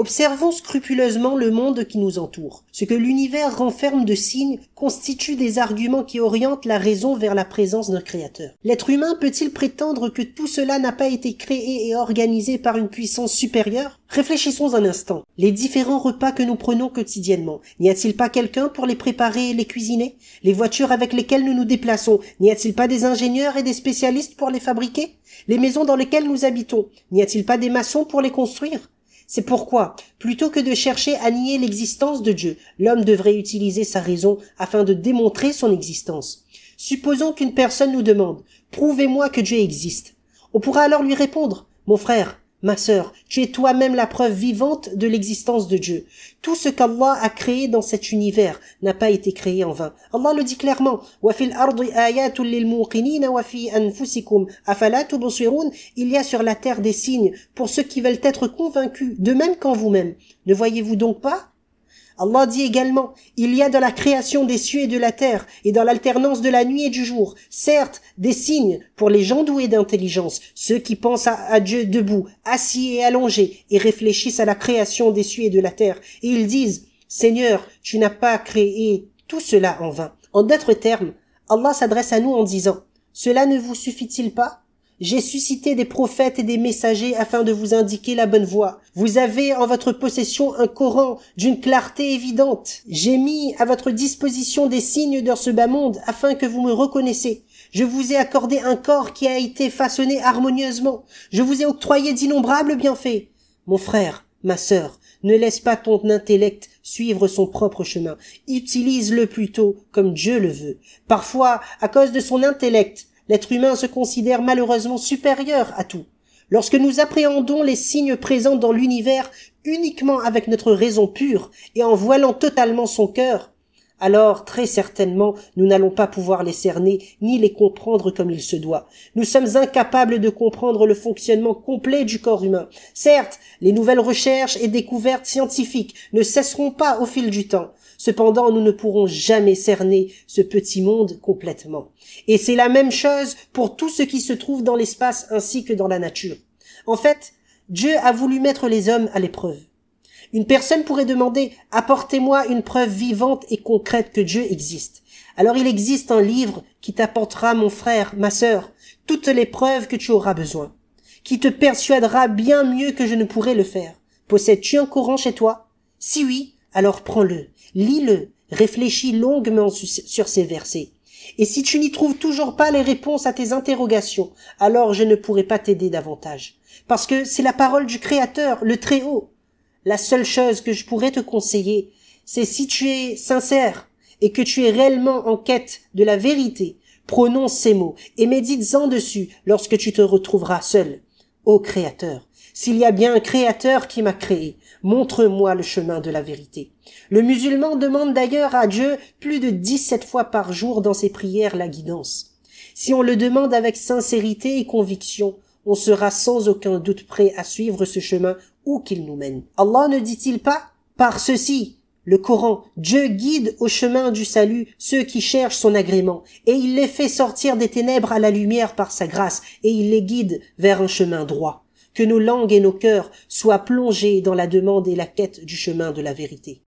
Observons scrupuleusement le monde qui nous entoure. Ce que l'univers renferme de signes constitue des arguments qui orientent la raison vers la présence d'un créateur. L'être humain peut-il prétendre que tout cela n'a pas été créé et organisé par une puissance supérieure Réfléchissons un instant. Les différents repas que nous prenons quotidiennement, n'y a-t-il pas quelqu'un pour les préparer et les cuisiner Les voitures avec lesquelles nous nous déplaçons, n'y a-t-il pas des ingénieurs et des spécialistes pour les fabriquer Les maisons dans lesquelles nous habitons, n'y a-t-il pas des maçons pour les construire c'est pourquoi, plutôt que de chercher à nier l'existence de Dieu, l'homme devrait utiliser sa raison afin de démontrer son existence. Supposons qu'une personne nous demande ⁇ Prouvez-moi que Dieu existe ⁇ On pourra alors lui répondre ⁇ Mon frère, Ma sœur, tu es toi-même la preuve vivante de l'existence de Dieu. Tout ce qu'Allah a créé dans cet univers n'a pas été créé en vain. Allah le dit clairement. Il y a sur la terre des signes pour ceux qui veulent être convaincus, de même qu'en vous-même. Ne voyez-vous donc pas Allah dit également, il y a dans la création des cieux et de la terre, et dans l'alternance de la nuit et du jour, certes, des signes pour les gens doués d'intelligence, ceux qui pensent à, Dieu debout, assis et allongés, et réfléchissent à la création des cieux et de la terre, et ils disent, Seigneur, tu n'as pas créé tout cela en vain. En d'autres termes, Allah s'adresse à nous en disant, cela ne vous suffit-il pas j'ai suscité des prophètes et des messagers afin de vous indiquer la bonne voie. Vous avez en votre possession un Coran d'une clarté évidente. J'ai mis à votre disposition des signes dans ce bas monde afin que vous me reconnaissez. Je vous ai accordé un corps qui a été façonné harmonieusement. Je vous ai octroyé d'innombrables bienfaits. Mon frère, ma sœur, ne laisse pas ton intellect suivre son propre chemin. Utilise-le plutôt comme Dieu le veut. Parfois, à cause de son intellect, L'être humain se considère malheureusement supérieur à tout. Lorsque nous appréhendons les signes présents dans l'univers uniquement avec notre raison pure et en voilant totalement son cœur, alors très certainement nous n'allons pas pouvoir les cerner ni les comprendre comme il se doit. Nous sommes incapables de comprendre le fonctionnement complet du corps humain. Certes, les nouvelles recherches et découvertes scientifiques ne cesseront pas au fil du temps, Cependant, nous ne pourrons jamais cerner ce petit monde complètement. Et c'est la même chose pour tout ce qui se trouve dans l'espace ainsi que dans la nature. En fait, Dieu a voulu mettre les hommes à l'épreuve. Une personne pourrait demander Apportez-moi une preuve vivante et concrète que Dieu existe. Alors il existe un livre qui t'apportera, mon frère, ma sœur, toutes les preuves que tu auras besoin, qui te persuadera bien mieux que je ne pourrais le faire. Possèdes-tu un courant chez toi Si oui, alors prends-le, lis-le, réfléchis longuement sur ces versets. Et si tu n'y trouves toujours pas les réponses à tes interrogations, alors je ne pourrai pas t'aider davantage. Parce que c'est la parole du Créateur, le Très-Haut. La seule chose que je pourrais te conseiller, c'est si tu es sincère et que tu es réellement en quête de la vérité, prononce ces mots et médite-en dessus lorsque tu te retrouveras seul. Ô Créateur, s'il y a bien un créateur qui m'a créé, montre-moi le chemin de la vérité. Le musulman demande d'ailleurs à Dieu plus de dix-sept fois par jour dans ses prières la guidance. Si on le demande avec sincérité et conviction, on sera sans aucun doute prêt à suivre ce chemin où qu'il nous mène. Allah ne dit-il pas par ceci, le Coran, Dieu guide au chemin du salut ceux qui cherchent son agrément, et il les fait sortir des ténèbres à la lumière par sa grâce, et il les guide vers un chemin droit que nos langues et nos cœurs soient plongés dans la demande et la quête du chemin de la vérité.